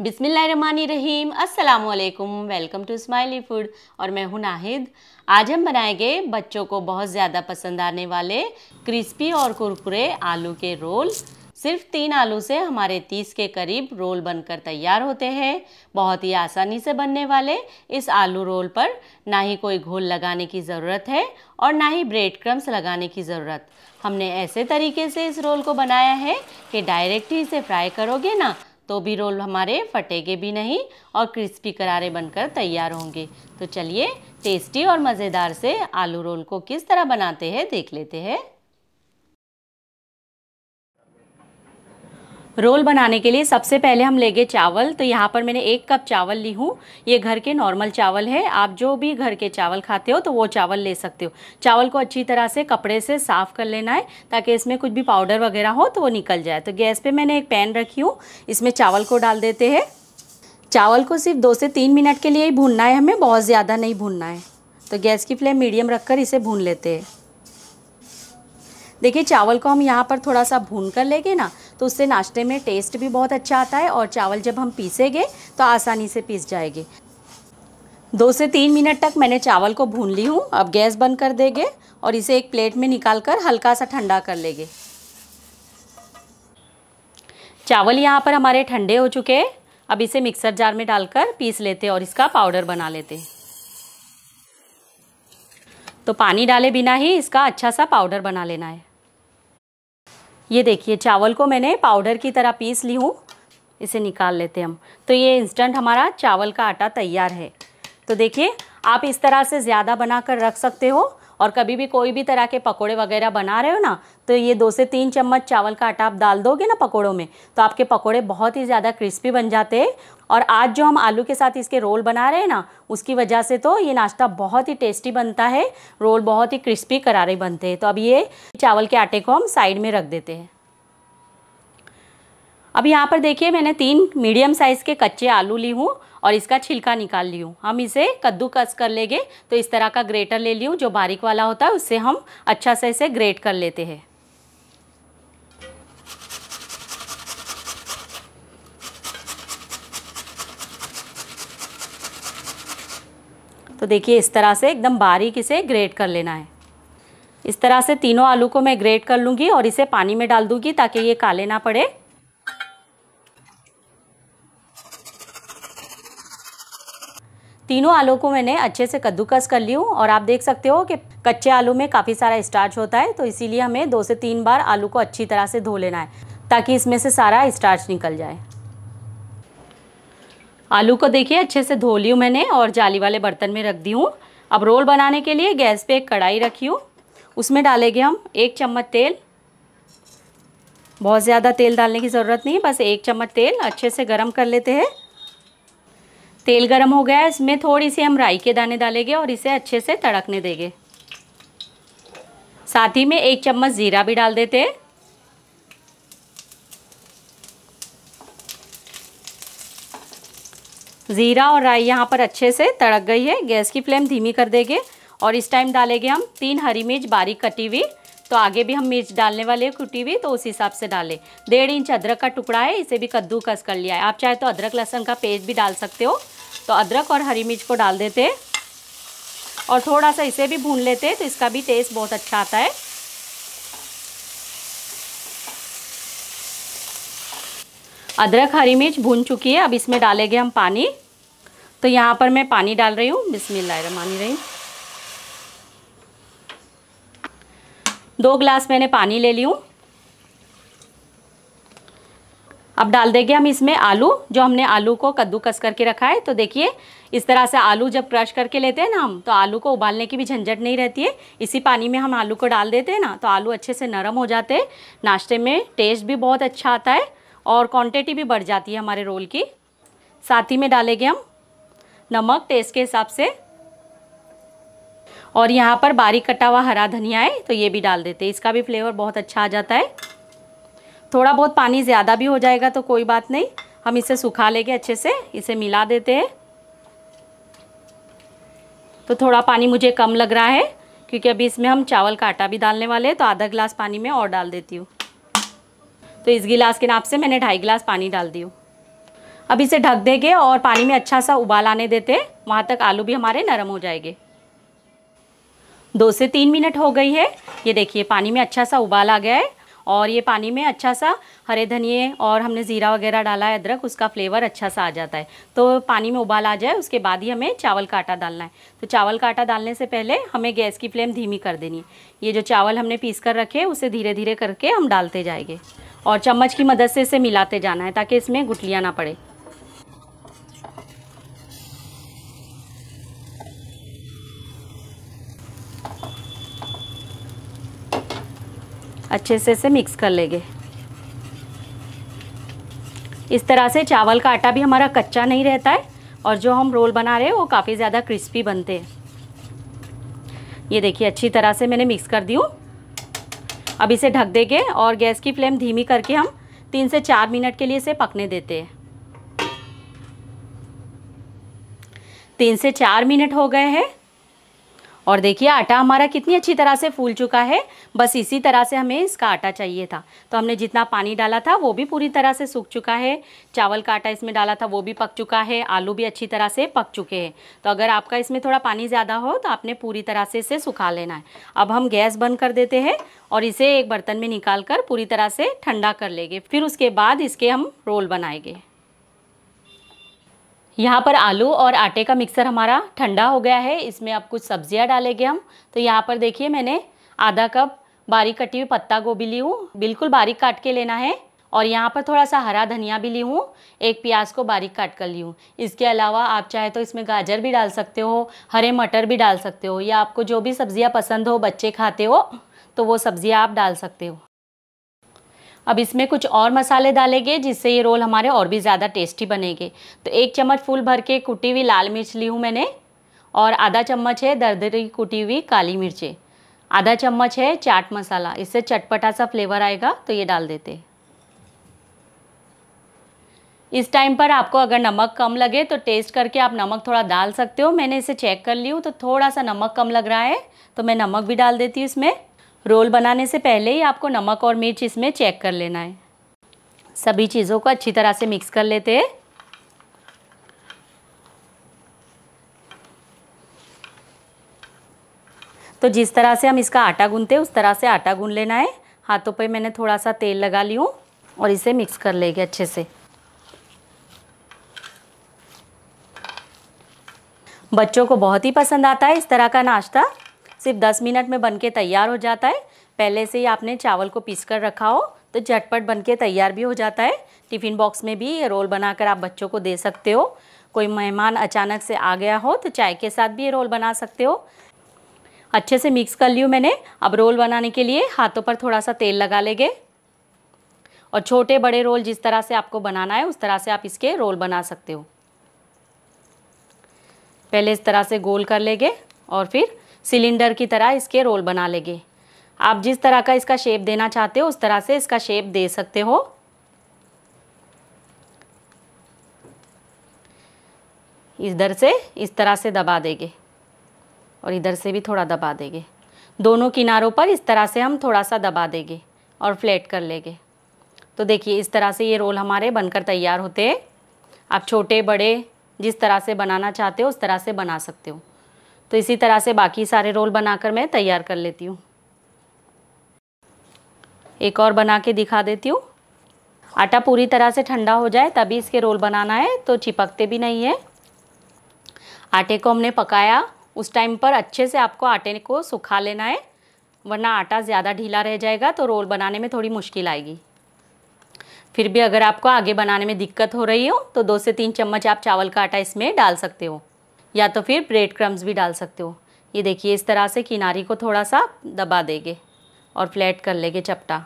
बिसमीम असलकम welcome to smiley food और मैं हूं नाहिद आज हम बनाएंगे बच्चों को बहुत ज़्यादा पसंद आने वाले क्रिस्पी और कुरकुरे आलू के रोल सिर्फ तीन आलू से हमारे तीस के करीब रोल बनकर तैयार होते हैं बहुत ही आसानी से बनने वाले इस आलू रोल पर ना ही कोई घोल लगाने की ज़रूरत है और ना ही ब्रेड क्रम्स लगाने की ज़रूरत हमने ऐसे तरीके से इस रोल को बनाया है कि डायरेक्ट ही इसे फ्राई करोगे ना तो भी रोल हमारे फटेंगे भी नहीं और क्रिस्पी करारे बनकर तैयार होंगे तो चलिए टेस्टी और मज़ेदार से आलू रोल को किस तरह बनाते हैं देख लेते हैं रोल बनाने के लिए सबसे पहले हम लेंगे चावल तो यहाँ पर मैंने एक कप चावल ली हूँ ये घर के नॉर्मल चावल है आप जो भी घर के चावल खाते हो तो वो चावल ले सकते हो चावल को अच्छी तरह से कपड़े से साफ़ कर लेना है ताकि इसमें कुछ भी पाउडर वगैरह हो तो वो निकल जाए तो गैस पर मैंने एक पैन रखी हूँ इसमें चावल को डाल देते हैं चावल को सिर्फ दो से तीन मिनट के लिए ही भूनना है हमें बहुत ज़्यादा नहीं भूनना है तो गैस की फ्लेम मीडियम कर इसे भून लेते हैं देखिए चावल को हम यहाँ पर थोड़ा सा भून कर लेंगे ना तो उससे नाश्ते में टेस्ट भी बहुत अच्छा आता है और चावल जब हम पीसेंगे तो आसानी से पीस जाएंगे दो से तीन मिनट तक मैंने चावल को भून ली हूँ अब गैस बंद कर देंगे और इसे एक प्लेट में निकाल कर हल्का सा ठंडा कर लेंगे चावल यहाँ पर हमारे ठंडे हो चुके हैं अब इसे मिक्सर जार में डालकर पीस लेते और इसका पाउडर बना लेते तो पानी डाले बिना ही इसका अच्छा सा पाउडर बना लेना है ये देखिए चावल को मैंने पाउडर की तरह पीस ली हूँ इसे निकाल लेते हम तो ये इंस्टेंट हमारा चावल का आटा तैयार है तो देखिए आप इस तरह से ज़्यादा बना कर रख सकते हो और कभी भी कोई भी तरह के पकोड़े वगैरह बना रहे हो ना तो ये दो से तीन चम्मच चावल का आटा आप डाल दोगे ना पकोड़ों में तो आपके पकोड़े बहुत ही ज़्यादा क्रिस्पी बन जाते हैं और आज जो हम आलू के साथ इसके रोल बना रहे हैं ना उसकी वजह से तो ये नाश्ता बहुत ही टेस्टी बनता है रोल बहुत ही क्रिस्पी करारे बनते हैं तो अब ये चावल के आटे को हम साइड में रख देते हैं अब यहाँ पर देखिए मैंने तीन मीडियम साइज़ के कच्चे आलू ली हूँ और इसका छिलका निकाल ली हूँ हम इसे कद्दूकस कर लेंगे तो इस तरह का ग्रेटर ले ली हूँ जो बारीक वाला होता है उससे हम अच्छा से इसे ग्रेट कर लेते हैं तो देखिए इस तरह से एकदम बारीक इसे ग्रेट कर लेना है इस तरह से तीनों आलू को मैं ग्रेट कर लूँगी और इसे पानी में डाल दूँगी ताकि ये काले ना पड़े तीनों आलू को मैंने अच्छे से कद्दूकस कर ली हूँ और आप देख सकते हो कि कच्चे आलू में काफ़ी सारा स्टार्च होता है तो इसीलिए हमें दो से तीन बार आलू को अच्छी तरह से धो लेना है ताकि इसमें से सारा स्टार्च निकल जाए आलू को देखिए अच्छे से धो ली हूँ मैंने और जाली वाले बर्तन में रख दी हूँ अब रोल बनाने के लिए गैस पर एक कढ़ाई रखी हूँ उसमें डालेंगे हम एक चम्मच तेल बहुत ज़्यादा तेल डालने की ज़रूरत नहीं बस एक चम्मच तेल अच्छे से गर्म कर लेते हैं तेल गर्म हो गया है इसमें थोड़ी सी हम राई के दाने डालेंगे और इसे अच्छे से तड़कने देंगे साथ ही में एक चम्मच ज़ीरा भी डाल देते ज़ीरा और राई यहाँ पर अच्छे से तड़क गई है गैस की फ्लेम धीमी कर देंगे और इस टाइम डालेंगे हम तीन हरी मिर्च बारीक कटी हुई तो आगे भी हम मिर्च डालने वाले हैं कुटी हुई तो उस हिसाब से डालें डेढ़ इंच अदरक का टुकड़ा है इसे भी कद्दूकस कर लिया है आप चाहे तो अदरक लहसन का पेस्ट भी डाल सकते हो तो अदरक और हरी मिर्च को डाल देते और थोड़ा सा इसे भी भून लेते तो इसका भी टेस्ट बहुत अच्छा आता है अदरक हरी मिर्च भून चुकी है अब इसमें डालेंगे हम पानी तो यहाँ पर मैं पानी डाल रही हूँ बिस्मिल्लाहमान रही दो ग्लास मैंने पानी ले ली हूँ अब डाल देंगे हम इसमें आलू जो हमने आलू को कद्दूकस करके रखा है तो देखिए इस तरह से आलू जब क्रश करके लेते हैं ना हम तो आलू को उबालने की भी झंझट नहीं रहती है इसी पानी में हम आलू को डाल देते हैं ना तो आलू अच्छे से नरम हो जाते हैं नाश्ते में टेस्ट भी बहुत अच्छा आता है और क्वांटिटी भी बढ़ जाती है हमारे रोल की साथ ही में डालेंगे हम नमक टेस्ट के हिसाब से और यहाँ पर बारीक कटा हुआ हरा धनिया है तो ये भी डाल देते हैं इसका भी फ्लेवर बहुत अच्छा आ जाता है थोड़ा बहुत पानी ज़्यादा भी हो जाएगा तो कोई बात नहीं हम इसे सुखा लेंगे अच्छे से इसे मिला देते हैं तो थोड़ा पानी मुझे कम लग रहा है क्योंकि अभी इसमें हम चावल का आटा भी डालने वाले हैं तो आधा गिलास पानी में और डाल देती हूँ तो इस गिलास के नाप से मैंने ढाई गिलास पानी डाल दी हूँ अब इसे ढक देंगे और पानी में अच्छा सा उबाल आने देते वहाँ तक आलू भी हमारे नरम हो जाएंगे दो से तीन मिनट हो गई है ये देखिए पानी में अच्छा सा उबाल आ गया है और ये पानी में अच्छा सा हरे धनिए और हमने ज़ीरा वगैरह डाला है अदरक उसका फ्लेवर अच्छा सा आ जाता है तो पानी में उबाल आ जाए उसके बाद ही हमें चावल का आटा डालना है तो चावल का आटा डालने से पहले हमें गैस की फ्लेम धीमी कर देनी है ये जो चावल हमने पीस कर रखे उसे धीरे धीरे करके हम डालते जाएंगे और चम्मच की मदद से इसे मिलाते जाना है ताकि इसमें गुटलियाँ ना पड़े अच्छे से इसे मिक्स कर लेंगे इस तरह से चावल का आटा भी हमारा कच्चा नहीं रहता है और जो हम रोल बना रहे हैं वो काफ़ी ज़्यादा क्रिस्पी बनते हैं ये देखिए अच्छी तरह से मैंने मिक्स कर दी हूँ अब इसे ढक देंगे और गैस की फ्लेम धीमी करके हम तीन से चार मिनट के लिए इसे पकने देते हैं तीन से चार मिनट हो गए हैं और देखिए आटा हमारा कितनी अच्छी तरह से फूल चुका है बस इसी तरह से हमें इसका आटा चाहिए था तो हमने जितना पानी डाला था वो भी पूरी तरह से सूख चुका है चावल का आटा इसमें डाला था वो भी पक चुका है आलू भी अच्छी तरह से पक चुके हैं तो अगर आपका इसमें थोड़ा पानी ज़्यादा हो तो आपने पूरी तरह से इसे सुखा लेना है अब हम गैस बंद कर देते हैं और इसे एक बर्तन में निकाल कर पूरी तरह से ठंडा कर लेंगे फिर उसके बाद इसके हम रोल बनाएंगे यहाँ पर आलू और आटे का मिक्सर हमारा ठंडा हो गया है इसमें अब कुछ सब्जियाँ डालेंगे हम तो यहाँ पर देखिए मैंने आधा कप बारीक कटी हुई पत्ता गोभी ली हूँ बिल्कुल बारीक काट के लेना है और यहाँ पर थोड़ा सा हरा धनिया भी ली हूँ एक प्याज को बारीक काट कर ली हूँ इसके अलावा आप चाहे तो इसमें गाजर भी डाल सकते हो हरे मटर भी डाल सकते हो या आपको जो भी सब्जियाँ पसंद हो बच्चे खाते हो तो वो सब्जियाँ आप डाल सकते हो अब इसमें कुछ और मसाले डालेंगे जिससे ये रोल हमारे और भी ज़्यादा टेस्टी बनेंगे तो एक चम्मच फूल भर के कुटी हुई लाल मिर्च ली हूँ मैंने और आधा चम्मच है दरदरी कुटी हुई काली मिर्चें आधा चम्मच है चाट मसाला इससे चटपटा सा फ्लेवर आएगा तो ये डाल देते इस टाइम पर आपको अगर नमक कम लगे तो टेस्ट करके आप नमक थोड़ा डाल सकते हो मैंने इसे चेक कर ली हूँ तो थोड़ा सा नमक कम लग रहा है तो मैं नमक भी डाल देती हूँ इसमें रोल बनाने से पहले ही आपको नमक और मिर्च इसमें चेक कर लेना है सभी चीज़ों को अच्छी तरह से मिक्स कर लेते हैं तो जिस तरह से हम इसका आटा गूंथते हैं उस तरह से आटा गूंद लेना है हाथों पे मैंने थोड़ा सा तेल लगा ली हूँ और इसे मिक्स कर लेंगे अच्छे से बच्चों को बहुत ही पसंद आता है इस तरह का नाश्ता सिर्फ दस मिनट में बनके तैयार हो जाता है पहले से ही आपने चावल को पीस कर रखा हो तो झटपट बनके तैयार भी हो जाता है टिफ़िन बॉक्स में भी ये रोल बनाकर आप बच्चों को दे सकते हो कोई मेहमान अचानक से आ गया हो तो चाय के साथ भी ये रोल बना सकते हो अच्छे से मिक्स कर लियो मैंने अब रोल बनाने के लिए हाथों पर थोड़ा सा तेल लगा लेंगे और छोटे बड़े रोल जिस तरह से आपको बनाना है उस तरह से आप इसके रोल बना सकते हो पहले इस तरह से गोल कर लेंगे और फिर सिलेंडर की तरह इसके रोल बना लेंगे आप जिस तरह का इसका शेप देना चाहते हो उस तरह से इसका शेप दे सकते हो इधर से इस तरह से दबा देंगे और इधर से भी थोड़ा दबा देंगे दोनों किनारों पर इस तरह से हम थोड़ा सा दबा देंगे और फ्लैट कर लेंगे तो देखिए इस तरह से ये रोल हमारे बनकर तैयार होते हैं आप छोटे बड़े जिस तरह से बनाना चाहते हो उस तरह से बना सकते हो तो इसी तरह से बाकी सारे रोल बनाकर मैं तैयार कर लेती हूँ एक और बना के दिखा देती हूँ आटा पूरी तरह से ठंडा हो जाए तभी इसके रोल बनाना है तो चिपकते भी नहीं है आटे को हमने पकाया उस टाइम पर अच्छे से आपको आटे को सुखा लेना है वरना आटा ज़्यादा ढीला रह जाएगा तो रोल बनाने में थोड़ी मुश्किल आएगी फिर भी अगर आपको आगे बनाने में दिक्कत हो रही हो तो दो से तीन चम्मच आप चावल का आटा इसमें डाल सकते हो या तो फिर ब्रेड क्रम्स भी डाल सकते हो ये देखिए इस तरह से किनारी को थोड़ा सा दबा देंगे और फ्लैट कर लेंगे चपटा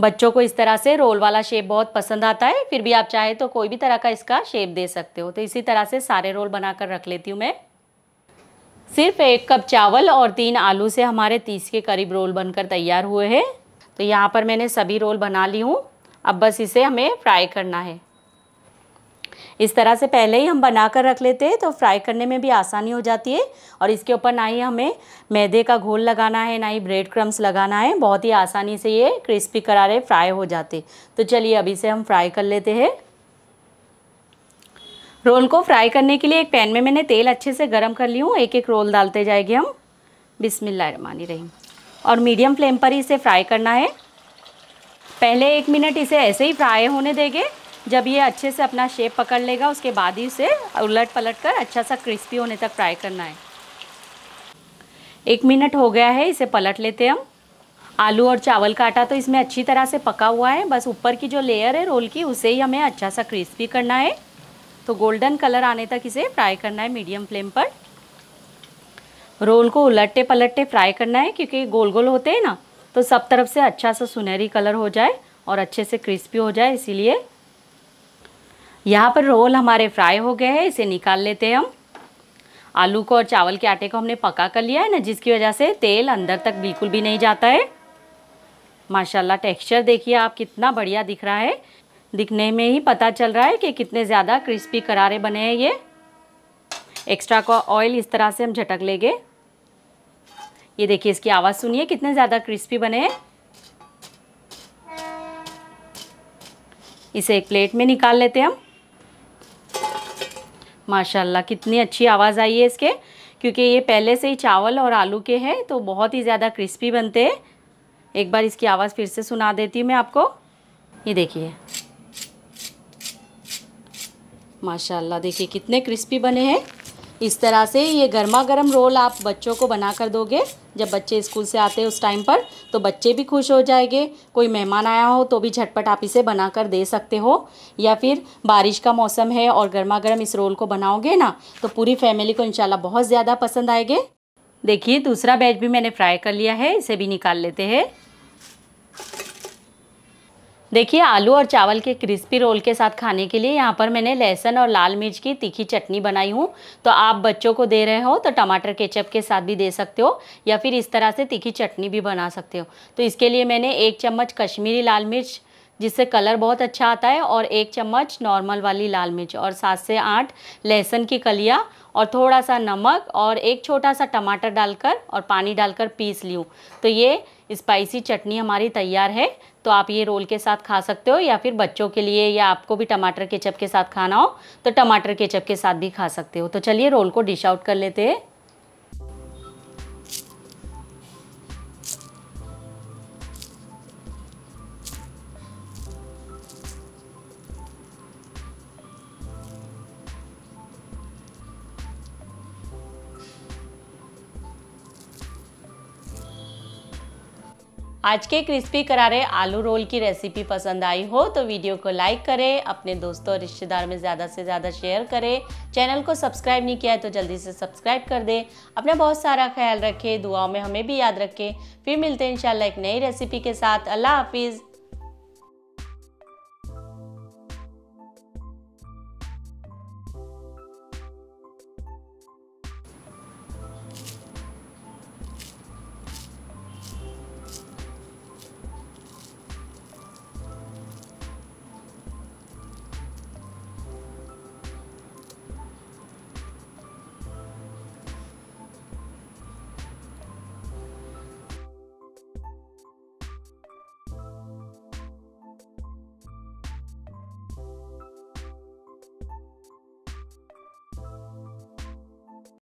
बच्चों को इस तरह से रोल वाला शेप बहुत पसंद आता है फिर भी आप चाहे तो कोई भी तरह का इसका शेप दे सकते हो तो इसी तरह से सारे रोल बनाकर रख लेती हूँ मैं सिर्फ एक कप चावल और तीन आलू से हमारे तीस के करीब रोल बनकर तैयार हुए हैं तो यहाँ पर मैंने सभी रोल बना ली हूँ अब बस इसे हमें फ्राई करना है इस तरह से पहले ही हम बना कर रख लेते हैं तो फ्राई करने में भी आसानी हो जाती है और इसके ऊपर ना ही हमें मैदे का घोल लगाना है ना ही ब्रेड क्रम्स लगाना है बहुत ही आसानी से ये क्रिस्पी करारे फ्राई हो जाते तो चलिए अभी से हम फ्राई कर लेते हैं रोल को फ्राई करने के लिए एक पैन में मैंने तेल अच्छे से गर्म कर ली हूँ एक एक रोल डालते जाएंगे हम बिसमिल्लामानी रहीम और मीडियम फ्लेम पर ही इसे फ्राई करना है पहले एक मिनट इसे ऐसे ही फ्राई होने देंगे जब ये अच्छे से अपना शेप पकड़ लेगा उसके बाद ही उसे उलट पलट कर अच्छा सा क्रिस्पी होने तक फ्राई करना है एक मिनट हो गया है इसे पलट लेते हम आलू और चावल का आटा तो इसमें अच्छी तरह से पका हुआ है बस ऊपर की जो लेयर है रोल की उसे ही हमें अच्छा सा क्रिस्पी करना है तो गोल्डन कलर आने तक इसे फ्राई करना है मीडियम फ्लेम पर रोल को उलटते पलटते फ्राई करना है क्योंकि गोल गोल होते हैं ना तो सब तरफ से अच्छा सा सुनहरी कलर हो जाए और अच्छे से क्रिस्पी हो जाए इसीलिए यहाँ पर रोल हमारे फ्राई हो गए हैं इसे निकाल लेते हैं हम आलू को और चावल के आटे को हमने पका कर लिया है ना जिसकी वजह से तेल अंदर तक बिल्कुल भी नहीं जाता है माशाल्लाह टेक्सचर देखिए आप कितना बढ़िया दिख रहा है दिखने में ही पता चल रहा है कि कितने ज़्यादा क्रिस्पी करारे बने हैं ये एक्स्ट्रा का ऑयल इस तरह से हम झटक लेंगे ये देखिए इसकी आवाज़ सुनिए कितने ज़्यादा क्रिस्पी बने हैं इसे एक प्लेट में निकाल लेते हैं हम माशाल्लाह कितनी अच्छी आवाज़ आई है इसके क्योंकि ये पहले से ही चावल और आलू के हैं तो बहुत ही ज़्यादा क्रिस्पी बनते हैं एक बार इसकी आवाज़ फिर से सुना देती हूँ मैं आपको ये देखिए माशाल्लाह देखिए कितने क्रिस्पी बने हैं इस तरह से ये गर्मा गर्म रोल आप बच्चों को बना कर दोगे जब बच्चे स्कूल से आते हैं उस टाइम पर तो बच्चे भी खुश हो जाएंगे कोई मेहमान आया हो तो भी झटपट आप इसे बना कर दे सकते हो या फिर बारिश का मौसम है और गर्मा गर्म इस रोल को बनाओगे ना तो पूरी फैमिली को इंशाल्लाह बहुत ज़्यादा पसंद आएंगे देखिए दूसरा बैच भी मैंने फ्राई कर लिया है इसे भी निकाल लेते हैं देखिए आलू और चावल के क्रिस्पी रोल के साथ खाने के लिए यहाँ पर मैंने लहसुन और लाल मिर्च की तीखी चटनी बनाई हूँ तो आप बच्चों को दे रहे हो तो टमाटर केचप के साथ भी दे सकते हो या फिर इस तरह से तीखी चटनी भी बना सकते हो तो इसके लिए मैंने एक चम्मच कश्मीरी लाल मिर्च जिससे कलर बहुत अच्छा आता है और एक चम्मच नॉर्मल वाली लाल मिर्च और सात से आठ लहसुन की कलियाँ और थोड़ा सा नमक और एक छोटा सा टमाटर डालकर और पानी डालकर पीस ली तो ये स्पाइसी चटनी हमारी तैयार है तो आप ये रोल के साथ खा सकते हो या फिर बच्चों के लिए या आपको भी टमाटर केचप के साथ खाना हो तो टमाटर केचप के साथ भी खा सकते हो तो चलिए रोल को डिश आउट कर लेते हैं आज के क्रिस्पी करारे आलू रोल की रेसिपी पसंद आई हो तो वीडियो को लाइक करें अपने दोस्तों और रिश्तेदार में ज़्यादा से ज़्यादा शेयर करें चैनल को सब्सक्राइब नहीं किया है तो जल्दी से सब्सक्राइब कर दें अपना बहुत सारा ख्याल रखें दुआओं में हमें भी याद रखें फिर मिलते हैं इंशाल्लाह एक नई रेसिपी के साथ अल्लाह हाफिज़